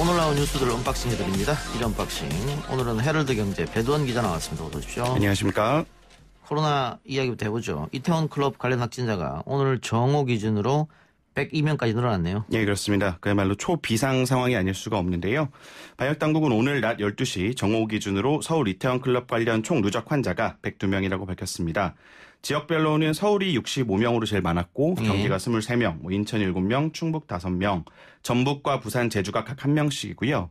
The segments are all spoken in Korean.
오늘 나온 뉴스들 언박싱 해드립니다. 이 언박싱. 오늘은 헤럴드 경제 배두원 기자 나왔습니다. 어서 오십시오. 안녕하십니까. 코로나 이야기부터 해보죠. 이태원 클럽 관련 확진자가 오늘 정오 기준으로 102명까지 늘어났네요. 예, 그렇습니다. 그야말로 초비상 상황이 아닐 수가 없는데요. 방역 당국은 오늘 낮 12시 정오 기준으로 서울 이태원 클럽 관련 총 누적 환자가 102명이라고 밝혔습니다. 지역별로는 서울이 65명으로 제일 많았고 네. 경기가 23명, 뭐 인천 7명, 충북 5명, 전북과 부산, 제주가 각 1명씩이고요.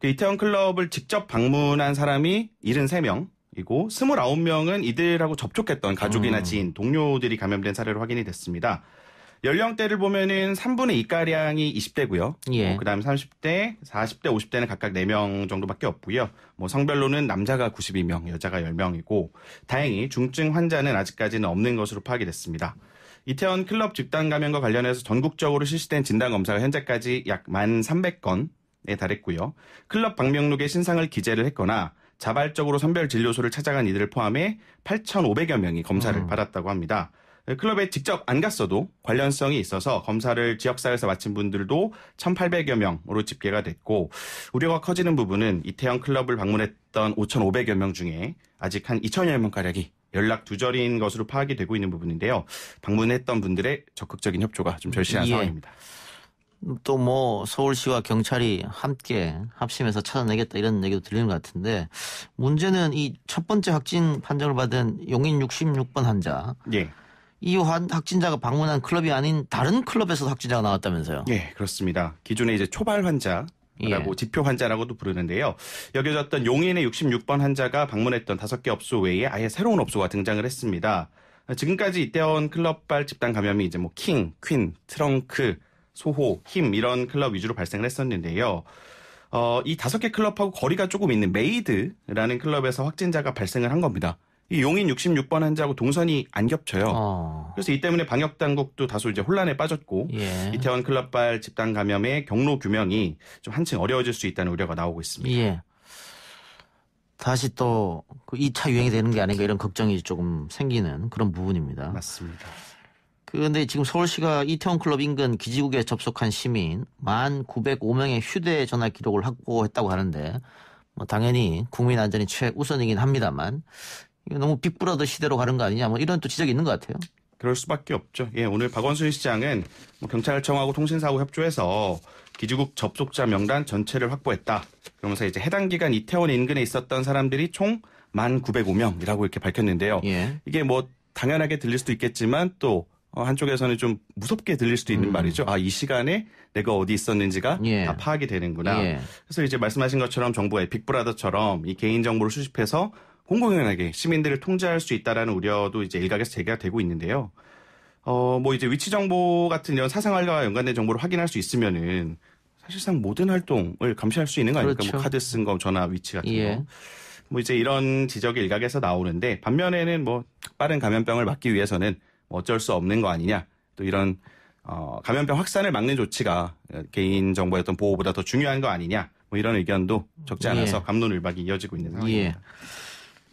그 이태원 클럽을 직접 방문한 사람이 73명, 이고 29명은 이들하고 접촉했던 가족이나 음. 지인, 동료들이 감염된 사례로 확인이 됐습니다. 연령대를 보면은 3분의 2가량이 20대고요. 예. 뭐 그다음 30대, 40대, 50대는 각각 4명 정도밖에 없고요. 뭐 성별로는 남자가 92명, 여자가 10명이고 다행히 중증 환자는 아직까지는 없는 것으로 파악이 됐습니다. 이태원 클럽 집단 감염과 관련해서 전국적으로 실시된 진단 검사가 현재까지 약 1,300건에 달했고요. 클럽 방명록에 신상을 기재를 했거나 자발적으로 선별 진료소를 찾아간 이들을 포함해 8,500여 명이 검사를 음. 받았다고 합니다. 예, 클럽에 직접 안 갔어도 관련성이 있어서 검사를 지역사회에서 마친 분들도 1,800여 명으로 집계가 됐고 우려가 커지는 부분은 이태원 클럽을 방문했던 5,500여 명 중에 아직 한 2,000여 명가량이 연락 두절인 것으로 파악이 되고 있는 부분인데요. 방문했던 분들의 적극적인 협조가 좀 절실한 예. 상황입니다. 또 뭐 서울시와 경찰이 함께 합심해서 찾아내겠다 이런 얘기도 들리는 것 같은데 문제는 이 첫 번째 확진 판정을 받은 용인 66번 환자 예. 이 확진자가 방문한 클럽이 아닌 다른 클럽에서 확진자가 나왔다면서요? 예, 그렇습니다. 기존에 이제 초발 환자 라고 예. 지표 환자라고도 부르는데요. 여겨졌던 용인의 66번 환자가 방문했던 다섯 개 업소 외에 아예 새로운 업소가 등장을 했습니다. 지금까지 이태원 클럽발 집단 감염이 이제 뭐 킹, 퀸, 트렁크, 소호, 힘 이런 클럽 위주로 발생을 했었는데요. 어, 이 다섯 개 클럽하고 거리가 조금 있는 메이드라는 클럽에서 확진자가 발생을 한 겁니다. 이 용인 66번 환자하고 동선이 안 겹쳐요. 어. 그래서 이 때문에 방역 당국도 다소 이제 혼란에 빠졌고 예. 이태원 클럽발 집단 감염의 경로 규명이 좀 한층 어려워질 수 있다는 우려가 나오고 있습니다. 예. 다시 또 2차 그 유행이 되는 게 아닌가 이런 걱정이 조금 생기는 그런 부분입니다. 맞습니다. 그런데 지금 서울시가 이태원 클럽 인근 기지국에 접속한 시민 1,905명의 휴대전화 기록을 확보했다고 하는데 뭐 당연히 국민 안전이 최우선이긴 합니다만 이게 너무 빅브라더 시대로 가는 거 아니냐 뭐 이런 또 지적이 있는 것 같아요. 그럴 수밖에 없죠. 예, 오늘 박원순 시장은 뭐 경찰청하고 통신사하고 협조해서 기지국 접속자 명단 전체를 확보했다. 그러면서 이제 해당 기간 이태원 인근에 있었던 사람들이 총 1,905명이라고 이렇게 밝혔는데요. 예. 이게 뭐 당연하게 들릴 수도 있겠지만 또 어, 한쪽에서는 좀 무섭게 들릴 수도 있는 음. 말이죠. 아, 이 시간에 내가 어디 있었는지가 예. 다 파악이 되는구나. 예. 그래서 이제 말씀하신 것처럼 정부의 빅브라더처럼 이 개인정보를 수집해서 공공연하게 시민들을 통제할 수 있다라는 우려도 이제 일각에서 제기가 되고 있는데요. 어, 뭐 이제 위치 정보 같은 이런 사생활과 연관된 정보를 확인할 수 있으면은 사실상 모든 활동을 감시할 수 있는 거아닐까 뭐 그렇죠. 뭐 카드 쓴 거, 전화 위치 같은 예. 거. 뭐 이제 이런 지적이 일각에서 나오는데 반면에는 뭐 빠른 감염병을 막기 위해서는 뭐 어쩔 수 없는 거 아니냐. 또 이런 어, 감염병 확산을 막는 조치가 개인 정보의 어떤 보호보다 더 중요한 거 아니냐. 뭐 이런 의견도 적지 않아서 예. 감론을박이 이어지고 있는 상황입니다. 예.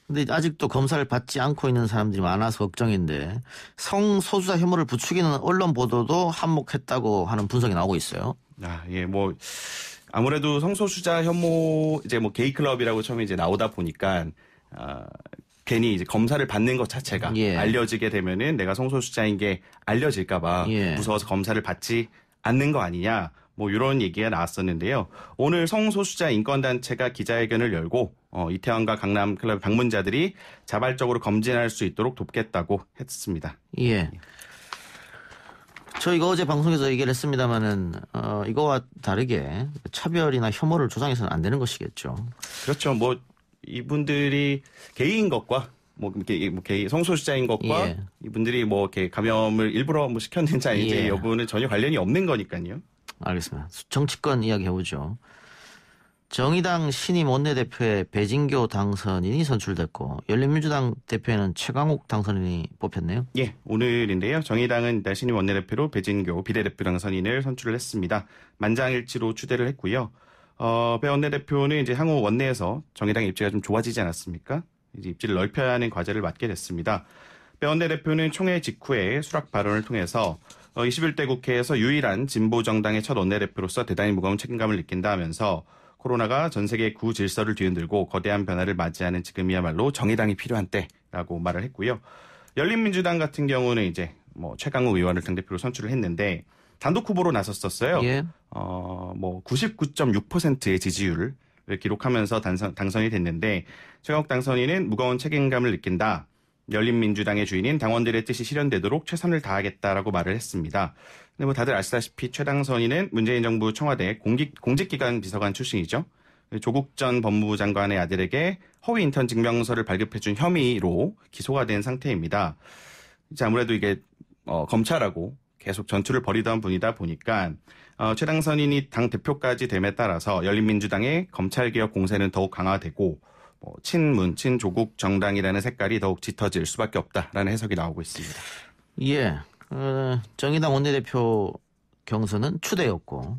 근데 아직도 검사를 받지 않고 있는 사람들이 많아서 걱정인데 성소수자 혐오를 부추기는 언론 보도도 한몫했다고 하는 분석이 나오고 있어요. 아, 예, 뭐 아무래도 성소수자 혐오 이제 뭐 게이 클럽이라고 처음에 이제 나오다 보니까 아, 괜히 이제 검사를 받는 것 자체가 예. 알려지게 되면은 내가 성소수자인 게 알려질까봐 예. 무서워서 검사를 받지 않는 거 아니냐 뭐 이런 얘기가 나왔었는데요. 오늘 성소수자 인권단체가 기자회견을 열고 어, 이태원과 강남 클럽 방문자들이 자발적으로 검진할 수 있도록 돕겠다고 했습니다. 예. 저 이거 어제 방송에서 얘기를 했습니다만은 어, 이거와 다르게 차별이나 혐오를 조장해서는 안 되는 것이겠죠. 그렇죠. 뭐 이분들이 게인 것과 뭐이렇뭐 성소수자인 것과 예. 이분들이 뭐 이렇게 감염을 일부러 뭐 시켰는지 아닌 예. 여부는 전혀 관련이 없는 거니까요. 알겠습니다. 정치권 이야기 해보죠. 정의당 신임 원내대표에 배진교 당선인이 선출됐고 열린민주당 대표에는 최강욱 당선인이 뽑혔네요. 예, 오늘인데요. 정의당은 신임 원내대표로 배진교 비례대표 당선인을 선출을 했습니다. 만장일치로 추대를 했고요. 어, 배 원내대표는 이제 향후 원내에서 정의당 입지가 좀 좋아지지 않았습니까? 이제 입지를 넓혀야 하는 과제를 맡게 됐습니다. 배 원내대표는 총회 직후에 수락 발언을 통해서 21대 어, 국회에서 유일한 진보 정당의 첫 원내대표로서 대단히 무거운 책임감을 느낀다 하면서 코로나가 전 세계 구질서를 뒤흔들고 거대한 변화를 맞이하는 지금이야말로 정의당이 필요한 때라고 말을 했고요. 열린민주당 같은 경우는 이제 뭐 최강욱 의원을 당대표로 선출을 했는데 단독 후보로 나섰었어요. 예. 어뭐 99.6%의 지지율을 기록하면서 당선, 당선이 됐는데 최강욱 당선인은 무거운 책임감을 느낀다. 열린민주당의 주인인 당원들의 뜻이 실현되도록 최선을 다하겠다라고 말을 했습니다. 근데 네, 뭐 다들 아시다시피 최당선인은 문재인 정부 청와대 공직, 공직기관 비서관 출신이죠. 조국 전 법무부 장관의 아들에게 허위 인턴 증명서를 발급해준 혐의로 기소가 된 상태입니다. 이제 아무래도 이게 어, 검찰하고 계속 전투를 벌이던 분이다 보니까 어, 최당선인이 당 대표까지 됨에 따라서 열린민주당의 검찰개혁 공세는 더욱 강화되고 뭐 친문, 친조국 정당이라는 색깔이 더욱 짙어질 수밖에 없다라는 해석이 나오고 있습니다. 예. 어, 정의당 원내대표 경선은 추대였고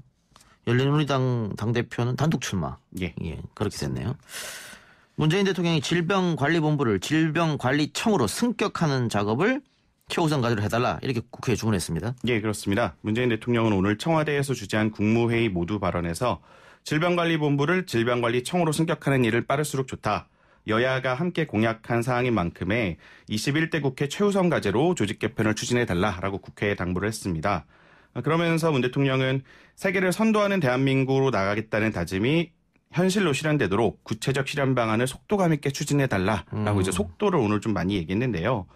열린우리당 당대표는 단독 출마. 예. 예 그렇게 됐네요. 문재인 대통령이 질병관리본부를 질병관리청으로 승격하는 작업을 최우선 과제로 해달라 이렇게 국회에 주문했습니다. 예, 그렇습니다. 문재인 대통령은 오늘 청와대에서 주재한 국무회의 모두 발언에서 질병관리본부를 질병관리청으로 승격하는 일을 빠를수록 좋다. 여야가 함께 공약한 사항인 만큼에 21대 국회 최우선 과제로 조직 개편을 추진해 달라라고 국회에 당부를 했습니다. 그러면서 문 대통령은 세계를 선도하는 대한민국으로 나가겠다는 다짐이 현실로 실현되도록 구체적 실현 방안을 속도감 있게 추진해 달라라고 음. 이제 속도를 오늘 좀 많이 얘기했는데요.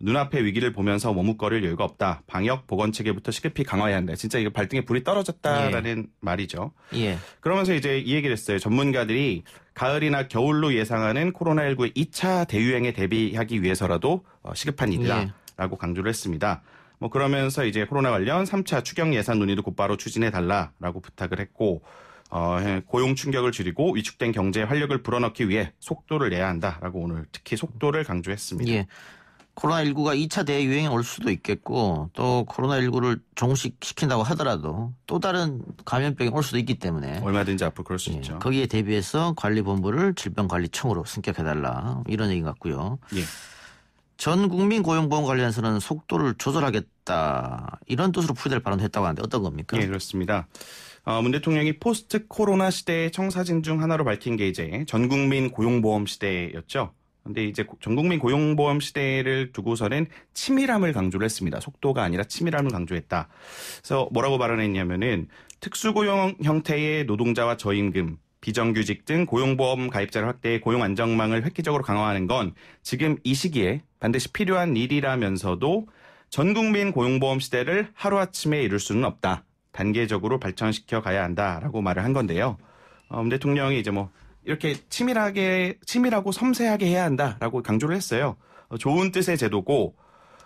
눈앞의 위기를 보면서 머뭇거릴 여유가 없다. 방역 보건 체계부터 시급히 강화해야 한다. 진짜 이거 발등에 불이 떨어졌다라는 예. 말이죠. 예. 그러면서 이제 이 얘기를 했어요. 전문가들이 가을이나 겨울로 예상하는 코로나19의 2차 대유행에 대비하기 위해서라도 어, 시급한 일이다라고 예. 강조를 했습니다. 뭐 그러면서 이제 코로나 관련 3차 추경 예산 논의도 곧바로 추진해 달라라고 부탁을 했고 어, 고용 충격을 줄이고 위축된 경제에 활력을 불어넣기 위해 속도를 내야 한다라고 오늘 특히 속도를 강조했습니다. 예. 코로나19가 2차 대유행이 올 수도 있겠고 또 코로나19를 종식시킨다고 하더라도 또 다른 감염병이 올 수도 있기 때문에 얼마든지 앞으로 그럴 수 예, 있죠. 거기에 대비해서 관리본부를 질병관리청으로 승격해달라 이런 얘기 같고요. 예. 전 국민 고용보험 관련해서는 속도를 조절하겠다 이런 뜻으로 풀이될 발언을 했다고 하는데 어떤 겁니까? 예, 그렇습니다. 어, 문 대통령이 포스트 코로나 시대의 청사진 중 하나로 밝힌 게 이제 전 국민 고용보험 시대였죠. 근데 이제 전국민 고용보험 시대를 두고서는 치밀함을 강조를 했습니다. 속도가 아니라 치밀함을 강조했다. 그래서 뭐라고 발언했냐면은 특수고용 형태의 노동자와 저임금, 비정규직 등 고용보험 가입자를 확대해 고용 안정망을 획기적으로 강화하는 건 지금 이 시기에 반드시 필요한 일이라면서도 전 국민 고용보험 시대를 하루아침에 이룰 수는 없다. 단계적으로 발전시켜 가야 한다라고 말을 한 건데요. 어, 대통령이 이제 뭐 이렇게 치밀하게 치밀하고 섬세하게 해야 한다라고 강조를 했어요. 어, 좋은 뜻의 제도고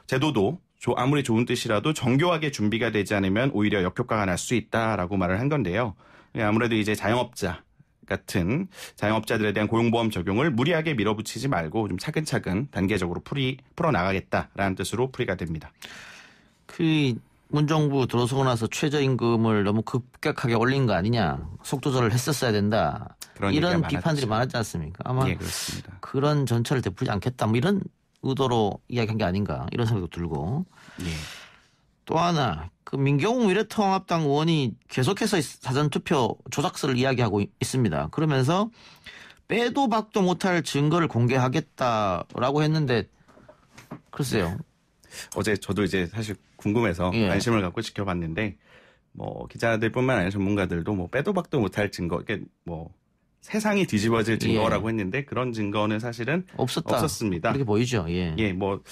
제도도 아무리 좋은 뜻이라도 정교하게 준비가 되지 않으면 오히려 역효과가 날 수 있다라고 말을 한 건데요. 예, 아무래도 이제 자영업자 같은 자영업자들에 대한 고용보험 적용을 무리하게 밀어붙이지 말고 좀 차근차근 단계적으로 풀이 풀어 나가겠다라는 뜻으로 풀이가 됩니다. 그문 정부 들어서고 나서 최저임금을 너무 급격하게 올린 거 아니냐 속도절을 했었어야 된다 이런 비판들이 많았지 않습니까 아마 예, 그런 전철을 되풀지 않겠다 뭐 이런 의도로 이야기한 게 아닌가 이런 생각도 들고 예. 또 하나 그 민경욱 미래통합당 의원이 계속해서 사전투표 조작설을 이야기하고 있습니다 그러면서 빼도 박도 못할 증거를 공개하겠다라고 했는데 글쎄요 어제 저도 이제 사실 궁금해서 예. 관심을 갖고 지켜봤는데 뭐 기자들뿐만 아니라 전문가들도 뭐 빼도 박도 못할 증거 이게 뭐 세상이 뒤집어질 예. 증거라고 예. 했는데 그런 증거는 사실은 없었다. 없었습니다. 그렇게 보이죠. 예. 예, 뭐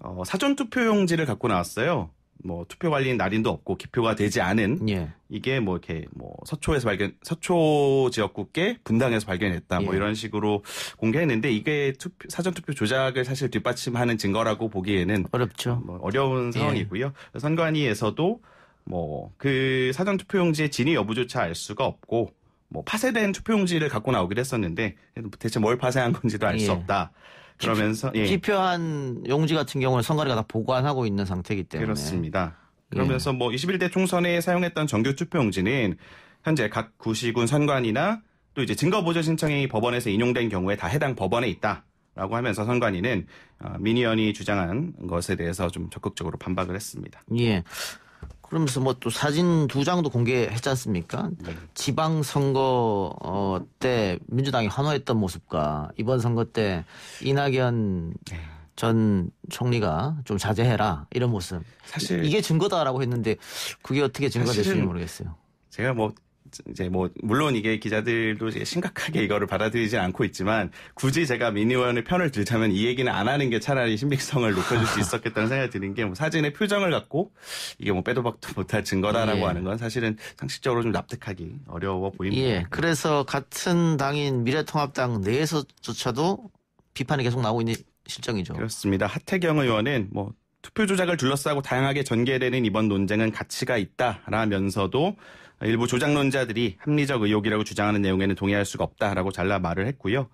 어, 사전 투표용지를 갖고 나왔어요. 뭐 투표 관리인 날인도 없고 기표가 되지 않은 예. 이게 뭐 이렇게 뭐 서초에서 발견 서초 지역국계 분당에서 발견했다 뭐 예. 이런 식으로 공개했는데 이게 투표, 사전 투표 조작을 사실 뒷받침하는 증거라고 보기에는 어렵죠. 뭐 어려운 예. 상황이고요. 예. 선관위에서도 뭐 그 사전 투표용지의 진위 여부조차 알 수가 없고 뭐 파쇄된 투표용지를 갖고 나오기도 했었는데 대체 뭘 파쇄한 건지도 알수 예. 없다. 그러면서 기, 예. 기표한 용지 같은 경우는 선관위가 다 보관하고 있는 상태이기 때문에 그렇습니다. 예. 그러면서 예. 뭐 21대 총선에 사용했던 정규 투표 용지는 현재 각 구시군 선관위나 또 이제 증거 보조 신청이 법원에서 인용된 경우에 다 해당 법원에 있다. 라고 하면서 선관위는 어, 민 의원이 주장한 것에 대해서 좀 적극적으로 반박을 했습니다. 예. 그러면서 뭐 또 사진 두 장도 공개했지 않습니까? 네. 지방 선거 어, 때 민주당이 환호했던 모습과 이번 선거 때 이낙연 네. 전 총리가 좀 자제해라 이런 모습. 사실 이게 증거다라고 했는데 그게 어떻게 증거될지 가 모르겠어요. 제가 뭐 이제 뭐 물론 이게 기자들도 이제 심각하게 이거를 받아들이지 않고 있지만 굳이 제가 민 의원의 편을 들자면 이 얘기는 안 하는 게 차라리 신빙성을 높여줄 수 있었겠다는 생각이 드는 게뭐 사진의 표정을 갖고 이게 뭐 빼도 박도 못할 증거다라고 예. 하는 건 사실은 상식적으로 좀 납득하기 어려워 보입니다. 예. 그래서 같은 당인 미래통합당 내에서조차도 비판이 계속 나오고 있는 실정이죠. 그렇습니다. 하태경 의원은 뭐 투표 조작을 둘러싸고 다양하게 전개되는 이번 논쟁은 가치가 있다라면서도 일부 조작론자들이 합리적 의혹이라고 주장하는 내용에는 동의할 수가 없다라고 잘라 말을 했고요.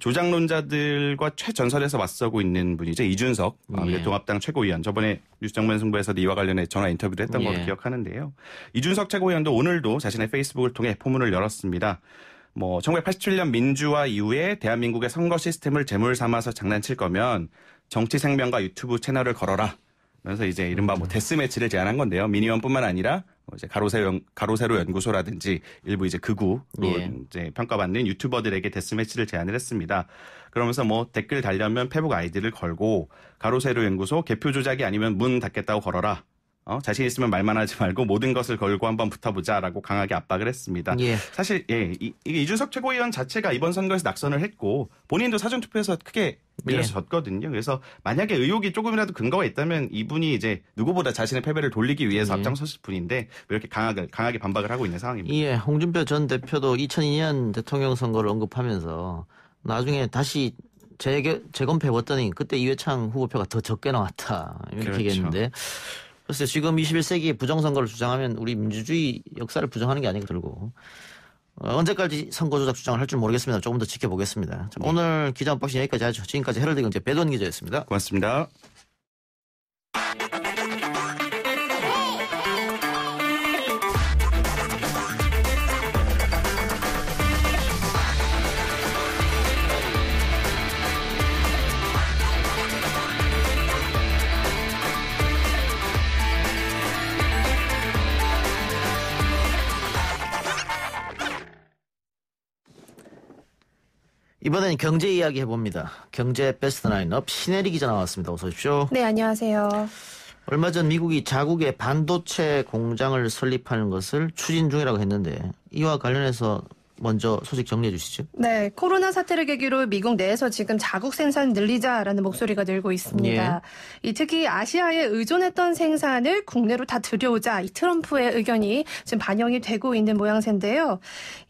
조작론자들과 최전선에서 맞서고 있는 분이죠. 이준석 아, 예. 통합당 최고위원. 저번에 뉴스정면 승부에서도 네 이와 관련해 전화 인터뷰를 했던 걸로 예. 기억하는데요. 이준석 최고위원도 오늘도 자신의 페이스북을 통해 포문을 열었습니다. 뭐 1987년 민주화 이후에 대한민국의 선거 시스템을 재물 삼아서 장난칠 거면 정치 생명과 유튜브 채널을 걸어라. 그래서 이제 이른바 뭐 음. 데스매치를 제안한 건데요. 미니언뿐만 아니라 뭐 이제 가로세로, 가로세로 연구소라든지 일부 이제 극우로 그 그 예. 이제 평가받는 유튜버들에게 데스매치를 제안을 했습니다. 그러면서 뭐 댓글 달려면 페북 아이디를 걸고 가로세로 연구소 개표 조작이 아니면 문 닫겠다고 걸어라. 어, 자신 있으면 말만 하지 말고 모든 것을 걸고 한번 붙어보자라고 강하게 압박을 했습니다. 예. 사실 예, 이, 이, 이준석 최고위원 자체가 이번 선거에서 낙선을 했고 본인도 사전 투표에서 크게 밀려서 예. 졌거든요. 그래서 만약에 의혹이 조금이라도 근거가 있다면 이분이 이제 누구보다 자신의 패배를 돌리기 위해서 예. 앞장섰을 분인데 이렇게 강하게 강하게 반박을 하고 있는 상황입니다. 예, 홍준표 전 대표도 2002년 대통령 선거를 언급하면서 나중에 다시 재검 재검해봤더니 그때 이회창 후보표가 더 적게 나왔다 이렇게 그렇죠. 얘기했는데 글쎄 지금 21세기에 부정선거를 주장하면 우리 민주주의 역사를 부정하는 게아닌가 들고 어, 언제까지 선거 조작 주장을 할 줄 모르겠습니다. 조금 더 지켜보겠습니다. 네. 오늘 기자 박싱 여기까지 하죠. 지금까지 헤럴드 경제 배돈 기자였습니다. 고맙습니다. 이번엔 경제 이야기 해봅니다. 경제 베스트 라인업 신혜리 기자 나왔습니다. 어서 오십시오. 네, 안녕하세요. 얼마 전 미국이 자국의 반도체 공장을 설립하는 것을 추진 중이라고 했는데 이와 관련해서 먼저 소식 정리해 주시죠. 네, 코로나 사태를 계기로 미국 내에서 지금 자국 생산 늘리자라는 목소리가 늘고 있습니다. 예. 이 특히 아시아에 의존했던 생산을 국내로 다 들여오자 이 트럼프의 의견이 지금 반영이 되고 있는 모양새인데요.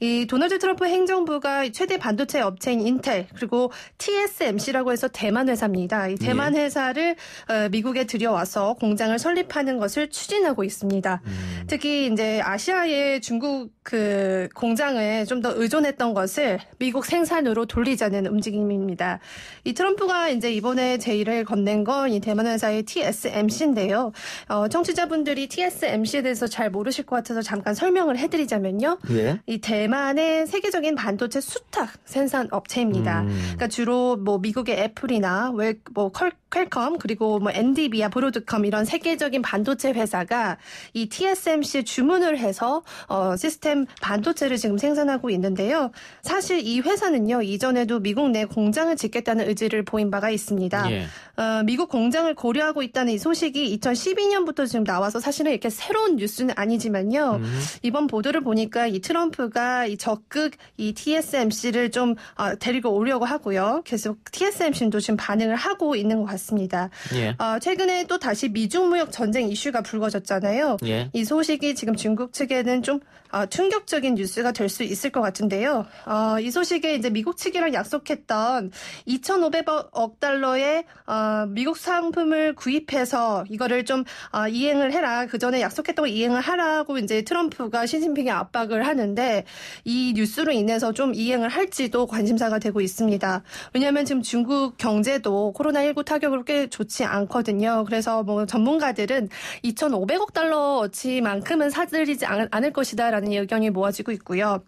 이 도널드 트럼프 행정부가 최대 반도체 업체인 인텔 그리고 TSMC라고 해서 대만 회사입니다. 이 대만 예. 회사를 어, 미국에 들여와서 공장을 설립하는 것을 추진하고 있습니다. 음. 특히 이제 아시아에 중국 그 공장을 좀 더 의존했던 것을 미국 생산으로 돌리자는 움직임입니다. 이 트럼프가 이제 이번에 제의를 건넨 건 이 대만 회사의 TSMC인데요. 어, 청취자분들이 TSMC에 대해서 잘 모르실 것 같아서 잠깐 설명을 해드리자면요. 예? 이 대만의 세계적인 반도체 수탁 생산 업체입니다. 음. 그러니까 주로 뭐 미국의 애플이나 웰, 뭐 컬, 퀄컴 그리고 뭐 엔디비아, 브로드컴 이런 세계적인 반도체 회사가 이 TSMC 주문을 해서 어, 시스템 반도체를 지금 생산하고 있는데요. 사실 이 회사는요 이전에도 미국 내 공장을 짓겠다는 의지를 보인 바가 있습니다. 예. 어, 미국 공장을 고려하고 있다는 이 소식이 2012년부터 지금 나와서 사실은 이렇게 새로운 뉴스는 아니지만요. 음. 이번 보도를 보니까 이 트럼프가 이 적극 이 TSMC를 좀 어, 데리고 오려고 하고요. 계속 TSMC도 지금 반응을 하고 있는 것 같습니다. 있습니다. 예. 어, 최근에 또 다시 미중 무역 전쟁 이슈가 불거졌잖아요. 예. 이 소식이 지금 중국 측에는 좀 어, 충격적인 뉴스가 될 수 있을 것 같은데요. 어, 이 소식에 이제 미국 측이랑 약속했던 2,500억 달러의 어, 미국 상품을 구입해서 이거를 좀 이행을 해라. 그 전에 약속했던 걸 이행을 하라고 이제 트럼프가 신진핑에 압박을 하는데 이 뉴스로 인해서 좀 이행을 할지도 관심사가 되고 있습니다. 왜냐하면 지금 중국 경제도 코로나19 타격으로 꽤 좋지 않거든요. 그래서 뭐 전문가들은 2,500억 달러어치만큼은 사들이지 않을 것이다라는 있다 의견이 모아지고 있고요.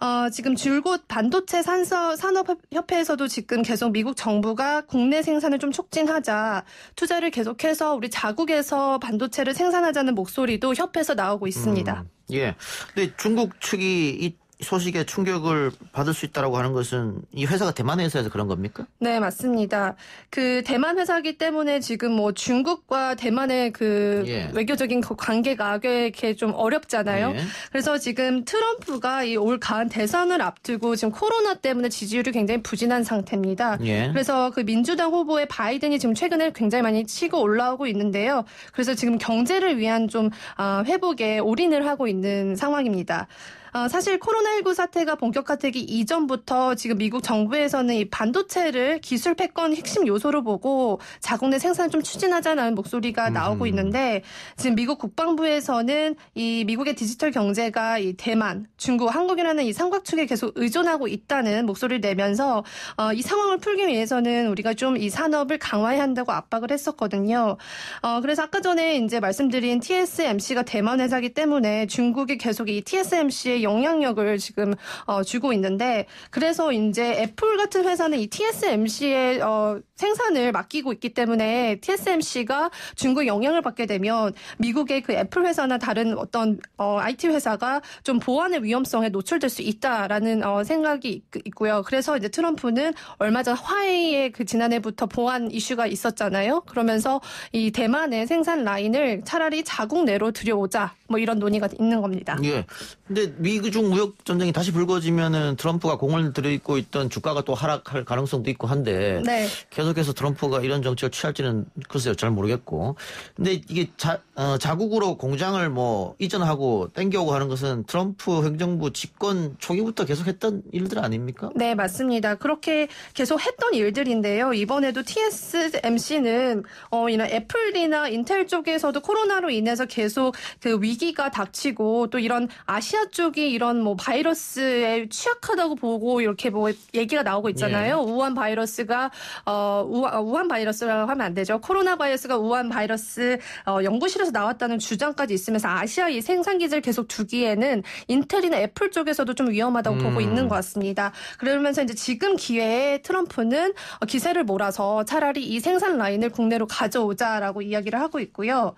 어, 지금 줄곧 반도체 산업협회에서도 지금 계속 미국 정부가 국내 생산을 좀 촉진하자 투자를 계속해서 우리 자국에서 반도체를 생산하자는 목소리도 협회에서 나오고 있습니다. 음, 예. 근데 중국 측이 이 소식에 충격을 받을 수 있다라고 하는 것은 이 회사가 대만 회사에서 그런 겁니까? 네, 맞습니다. 그 대만 회사기 때문에 지금 뭐 중국과 대만의 그 예. 외교적인 관계가 이렇게 좀 어렵잖아요. 예. 그래서 지금 트럼프가 이 올 가을 대선을 앞두고 지금 코로나 때문에 지지율이 굉장히 부진한 상태입니다. 예. 그래서 그 민주당 후보의 바이든이 지금 최근에 굉장히 많이 치고 올라오고 있는데요. 그래서 지금 경제를 위한 좀 아, 회복에 올인을 하고 있는 상황입니다. 어, 사실 코로나19 사태가 본격화되기 이전부터 지금 미국 정부에서는 이 반도체를 기술 패권 핵심 요소로 보고 자국 내 생산을 좀 추진하자는 목소리가 나오고 있는데 지금 미국 국방부에서는 이 미국의 디지털 경제가 이 대만, 중국, 한국이라는 이 삼각축에 계속 의존하고 있다는 목소리를 내면서 어, 이 상황을 풀기 위해서는 우리가 좀 이 산업을 강화해야 한다고 압박을 했었거든요. 어, 그래서 아까 전에 이제 말씀드린 TSMC가 대만 회사기 때문에 중국이 계속 이 TSMC의 경 영향력을 지금 어, 주고 있는데 그래서 이제 애플 같은 회사는 이 TSMC의 어, 생산을 맡기고 있기 때문에 TSMC가 중국 영향을 받게 되면 미국의 그 애플 회사나 다른 어떤 어, IT 회사가 좀 보안의 위험성에 노출될 수 있다라는 어, 생각이 있, 고요 그래서 이제 트럼프는 얼마 전 화웨이의 그 지난해부터 보안 이슈가 있었잖아요. 그러면서 이 대만의 생산 라인을 차라리 자국 내로 들여오자 뭐 이런 논의가 있는 겁니다. 예. 근데 미중 무역 전쟁이 다시 불거지면은 트럼프가 공을 들이고 여 있던 주가가 또 하락할 가능성도 있고 한데 네. 계속해서 트럼프가 이런 정책을 취할지는 글쎄요 잘 모르겠고. 근데 이게 자, 어, 자국으로 공장을 뭐 이전하고 땡겨오고 하는 것은 트럼프 행정부 집권 초기부터 계속했던 일들 아닙니까? 네 맞습니다. 그렇게 계속했던 일들인데요. 이번에도 TSMC는 어, 이런 애플이나 인텔 쪽에서도 코로나로 인해서 계속 그 위. 기 위기가 닥치고 또 이런 아시아 쪽이 이런 뭐 바이러스에 취약하다고 보고 이렇게 뭐 얘기가 나오고 있잖아요. 예. 우한 바이러스가 어 우한, 우한 바이러스라고 하면 안 되죠. 코로나 바이러스가 우한 바이러스 어, 연구실에서 나왔다는 주장까지 있으면서 아시아 의 생산 기지를 계속 두기에는 인텔이나 애플 쪽에서도 좀 위험하다고 음. 보고 있는 것 같습니다. 그러면서 이제 지금 기회에 트럼프는 기세를 몰아서 차라리 이 생산 라인을 국내로 가져오자라고 이야기를 하고 있고요.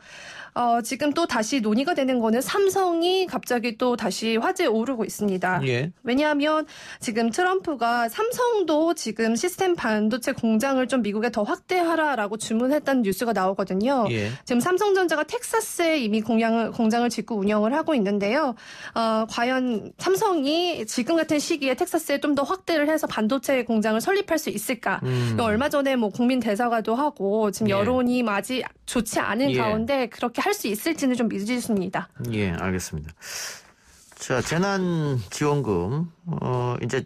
어, 지금 또 다시 논의가 되는 된 거는 삼성이 갑자기 또 다시 화제에 오르고 있습니다. 예. 왜냐하면 지금 트럼프가 삼성도 지금 시스템 반도체 공장을 좀 미국에 더 확대하라라고 주문했다는 뉴스가 나오거든요. 예. 지금 삼성전자가 텍사스에 이미 공장을, 공장을 짓고 운영을 하고 있는데요. 어, 과연 삼성이 지금 같은 시기에 텍사스에 좀 더 확대를 해서 반도체 공장을 설립할 수 있을까? 음. 얼마 전에 뭐 국민 대사가도 하고 지금 예. 여론이 예. 아직 좋지 않은 예. 가운데 그렇게 할 수 있을지는 좀미지수니다 예, 알겠습니다. 자, 재난지원금 어 이제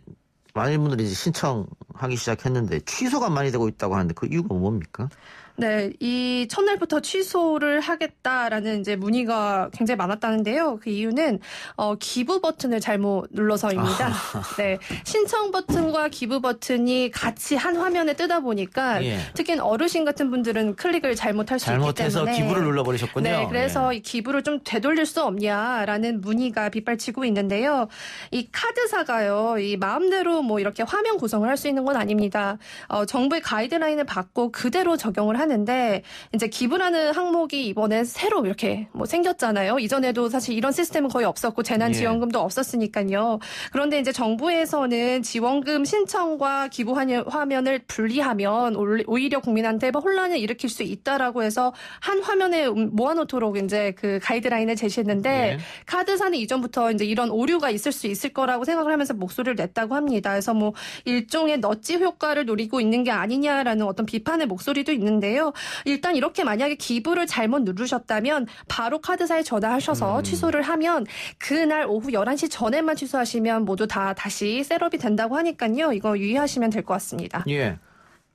많은 분들이 이제 신청하기 시작했는데 취소가 많이 되고 있다고 하는데 그 이유가 뭡니까? 네, 이 첫날부터 취소를 하겠다라는 이제 문의가 굉장히 많았다는데요. 그 이유는 어, 기부 버튼을 잘못 눌러서입니다. 아. 네, 신청 버튼과 기부 버튼이 같이 한 화면에 뜨다 보니까 예. 특히 어르신 같은 분들은 클릭을 잘못할 수 있기 때문에 기부를 눌러버리셨군요. 네, 그래서 예. 이 기부를 좀 되돌릴 수 없냐라는 문의가 빗발치고 있는데요. 이 카드사가요, 이 마음대로 뭐 이렇게 화면 구성을 할 수 있는 건 아닙니다. 어, 정부의 가이드라인을 받고 그대로 적용을 하. 하는데 이제 기부라는 항목이 이번에 새로 이렇게 뭐 생겼잖아요. 이전에도 사실 이런 시스템은 거의 없었고 재난지원금도 예. 없었으니까요. 그런데 이제 정부에서는 지원금 신청과 기부 화면을 분리하면 오히려 국민한테 뭐 혼란을 일으킬 수 있다라고 해서 한 화면에 음, 모아놓도록 이제 그 가이드라인을 제시했는데 네. 예. 카드사는 이전부터 이제 이런 오류가 있을 수 있을 거라고 생각을 하면서 목소리를 냈다고 합니다. 그래서 뭐 일종의 넛지 효과를 노리고 있는 게 아니냐라는 어떤 비판의 목소리도 있는데 건데요. 일단 이렇게 만약에 기부를 잘못 누르셨다면 바로 카드사에 전화하셔서 음. 취소를 하면 그날 오후 11시 전에만 취소하시면 모두 다 다시 셋업이 된다고 하니까요. 이거 유의하시면 될 것 같습니다. 예.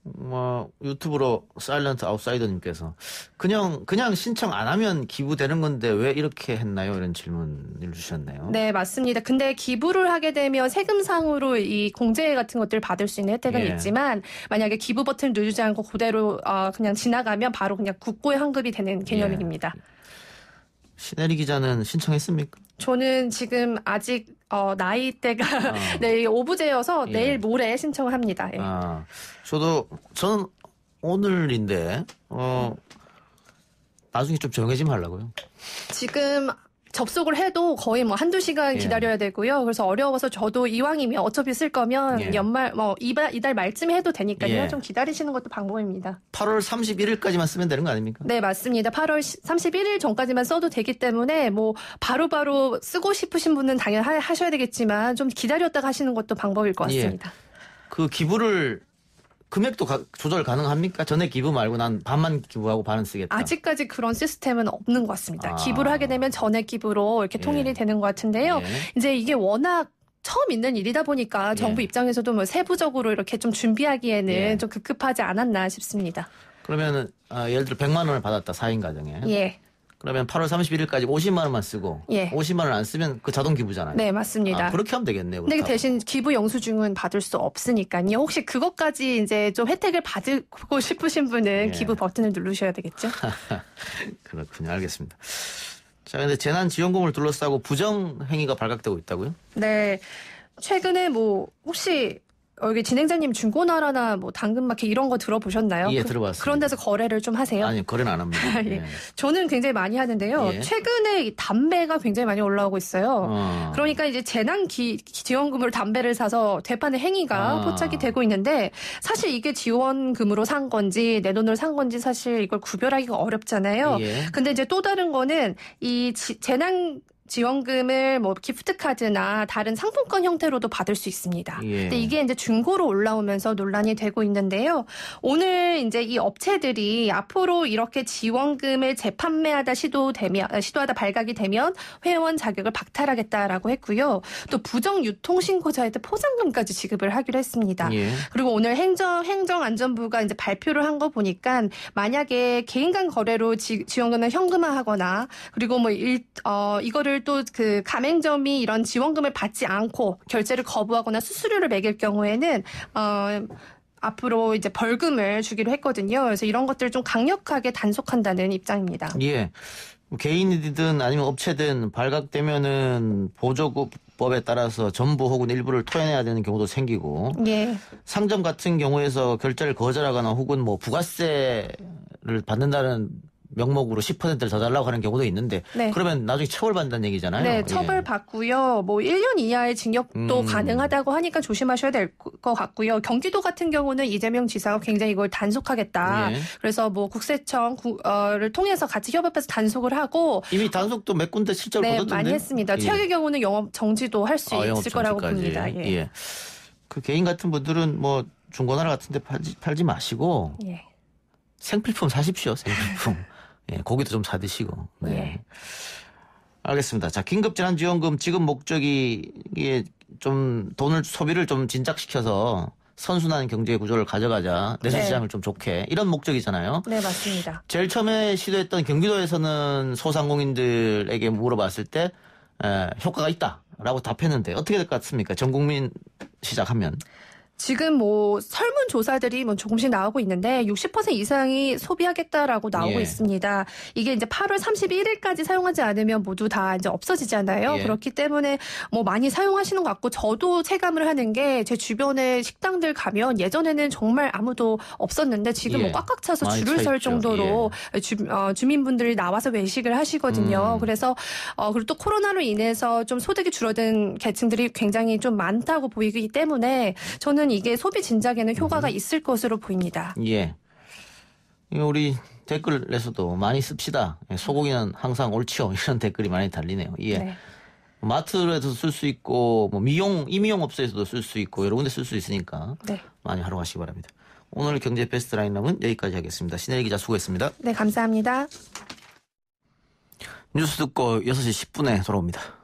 뭐 유튜브로 사일런트 아웃사이더님께서 그냥 그냥 신청 안 하면 기부되는 건데 왜 이렇게 했나요? 이런 질문을 주셨네요. 네 맞습니다. 근데 기부를 하게 되면 세금상으로 이 공제 같은 것들 을 받을 수 있는 혜택은 예. 있지만 만약에 기부 버튼 누르지 않고 그대로 어, 그냥 지나가면 바로 그냥 국고에 환급이 되는 개념입니다. 예. 시내리 기자는 신청했습니까? 저는 지금 아직 어, 나이대가 아. 내 오부제여서 예. 내일 모레 신청을 합니다. 예. 아, 저도 저는 오늘인데 어 나중에 좀 정해지면 하려고요. 지금 접속을 해도 거의 뭐 한두 시간 예. 기다려야 되고요. 그래서 어려워서 저도 이왕이면 어차피 쓸 거면 예. 연말 뭐 이바, 이달 말쯤 해도 되니까요. 예. 좀 기다리시는 것도 방법입니다. 8월 31일까지만 쓰면 되는 거 아닙니까? 네, 맞습니다. 8월 31일 전까지만 써도 되기 때문에 뭐 바로바로 바로 쓰고 싶으신 분은 당연히 하셔야 되겠지만 좀 기다렸다가 하시는 것도 방법일 것 예. 같습니다. 예. 그 기부를 금액도 가, 조절 가능합니까? 전액 기부 말고 난 반만 기부하고 반은 쓰겠다. 아직까지 그런 시스템은 없는 것 같습니다. 아. 기부를 하게 되면 전액 기부로 이렇게 예. 통일이 되는 것 같은데요. 예. 이제 이게 워낙 처음 있는 일이다 보니까 예. 정부 예. 입장에서도 뭐 세부적으로 이렇게 좀 준비하기에는 예. 좀 급급하지 않았나 싶습니다. 그러면은 아, 예를 들어 100만 원을 받았다 4인 가정에. 예. 그러면 8월 31일까지 50만 원만 쓰고 예. 50만 원 안 쓰면 그 자동 기부잖아요. 네, 맞습니다. 아, 그렇게 하면 되겠네요. 근데 그렇다 대신 기부 영수증은 받을 수 없으니까요. 혹시 그것까지 이제 좀 혜택을 받고 싶으신 분은 예. 기부 버튼을 누르셔야 되겠죠? 그렇군요. 알겠습니다. 자, 근데 재난 지원금을 둘러싸고 부정 행위가 발각되고 있다고요? 네. 최근에 뭐 혹시 어, 이게 진행자님 중고나라나 뭐 당근마켓 이런 거 들어보셨나요? 예, 그, 들어봤어요. 그런 데서 거래를 좀 하세요? 아니, 거래는 안 합니다. 예. 예. 저는 굉장히 많이 하는데요. 예. 최근에 담배가 굉장히 많이 올라오고 있어요. 어. 그러니까 이제 재난 기, 지원금으로 담배를 사서 되판의 행위가 아. 포착이 되고 있는데 사실 이게 지원금으로 산 건지 내 돈으로 산 건지 사실 이걸 구별하기가 어렵잖아요. 예. 근데 이제 또 다른 거는 이 지, 재난 지원금을 뭐 기프트 카드나 다른 상품권 형태로도 받을 수 있습니다. 예. 근데 이게 이제 중고로 올라오면서 논란이 되고 있는데요. 오늘 이제 이 업체들이 앞으로 이렇게 지원금을 재판매하다 시도되면 아, 시도하다 발각이 되면 회원 자격을 박탈하겠다라고 했고요. 또 부정 유통 신고자에 대 포상금까지 지급을 하기로 했습니다. 예. 그리고 오늘 행정 행정안전부가 이제 발표를 한 거 보니까 만약에 개인 간 거래로 지, 지원금을 현금화하거나 그리고 뭐 일, 어, 이거를 이거를 또그 가맹점이 이런 지원금을 받지 않고 결제를 거부하거나 수수료를 매길 경우에는 어 앞으로 이제 벌금을 주기로 했거든요. 그래서 이런 것들을 좀 강력하게 단속한다는 입장입니다. 예. 뭐 개인이든 아니면 업체든 발각되면은 보조급법에 따라서 전부 혹은 일부를 토해내야 되는 경우도 생기고 예. 상점 같은 경우에서 결제를 거절하거나 혹은 뭐 부가세를 받는다는 명목으로 10%를 더 달라고 하는 경우도 있는데 네. 그러면 나중에 처벌받는다는 얘기잖아요. 네, 예. 처벌받고요. 뭐 1년 이하의 징역도 음. 가능하다고 하니까 조심하셔야 될 것 같고요. 경기도 같은 경우는 이재명 지사가 굉장히 이걸 단속하겠다. 예. 그래서 뭐 국세청을 어, 통해서 같이 협업해서 단속을 하고 이미 단속도 몇 군데 실제로 네, 많이 했습니다. 예. 최악의 경우는 영업 정지도 할수 아, 있을 거라고 봅니다. 예. 예. 그 개인 같은 분들은 뭐 중고나라 같은 데 팔지, 팔지 마시고 예. 생필품 사십시오. 생필품. 예, 고기도 좀 사드시고. 네. 예. 알겠습니다. 자, 긴급재난지원금 지금 목적이 이게 좀 돈을 소비를 좀 진작시켜서 선순환 경제 구조를 가져가자 내수 시장을 네. 좀 좋게 이런 목적이잖아요. 네 맞습니다. 제일 처음에 시도했던 경기도에서는 소상공인들에게 물어봤을 때 에, 효과가 있다라고 답했는데 어떻게 될 것 같습니까? 전 국민 시작하면 지금 뭐 설문조사들이 뭐 조금씩 나오고 있는데 60% 이상이 소비하겠다라고 나오고 예. 있습니다. 이게 이제 8월 31일까지 사용하지 않으면 모두 다 이제 없어지잖아요. 예. 그렇기 때문에 뭐 많이 사용하시는 것 같고 저도 체감을 하는 게 제 주변에 식당들 가면 예전에는 정말 아무도 없었는데 지금 예. 뭐 꽉꽉 차서 줄을 설 정도로 예. 주, 어, 민분들이 나와서 외식을 하시거든요. 음. 그래서 어, 그리고 또 코로나로 인해서 좀 소득이 줄어든 계층들이 굉장히 좀 많다고 보이기 때문에 저는 저는 이게 소비 진작에는 효과가 음. 있을 것으로 보입니다. 예. 우리 댓글에서도 많이 씁시다. 예, 소고기는 항상 옳지요. 이런 댓글이 많이 달리네요. 예. 네. 마트에서 쓸수 있고 뭐 미용 이미용 업소에서도 쓸 수 있고 여러 군데 쓸 수 있으니까 네. 많이 활용하시기 바랍니다. 오늘 경제 베스트 라인업은 여기까지 하겠습니다. 신혜리 기자 수고했습니다. 네, 감사합니다. 뉴스 듣고 6시 10분에 돌아옵니다.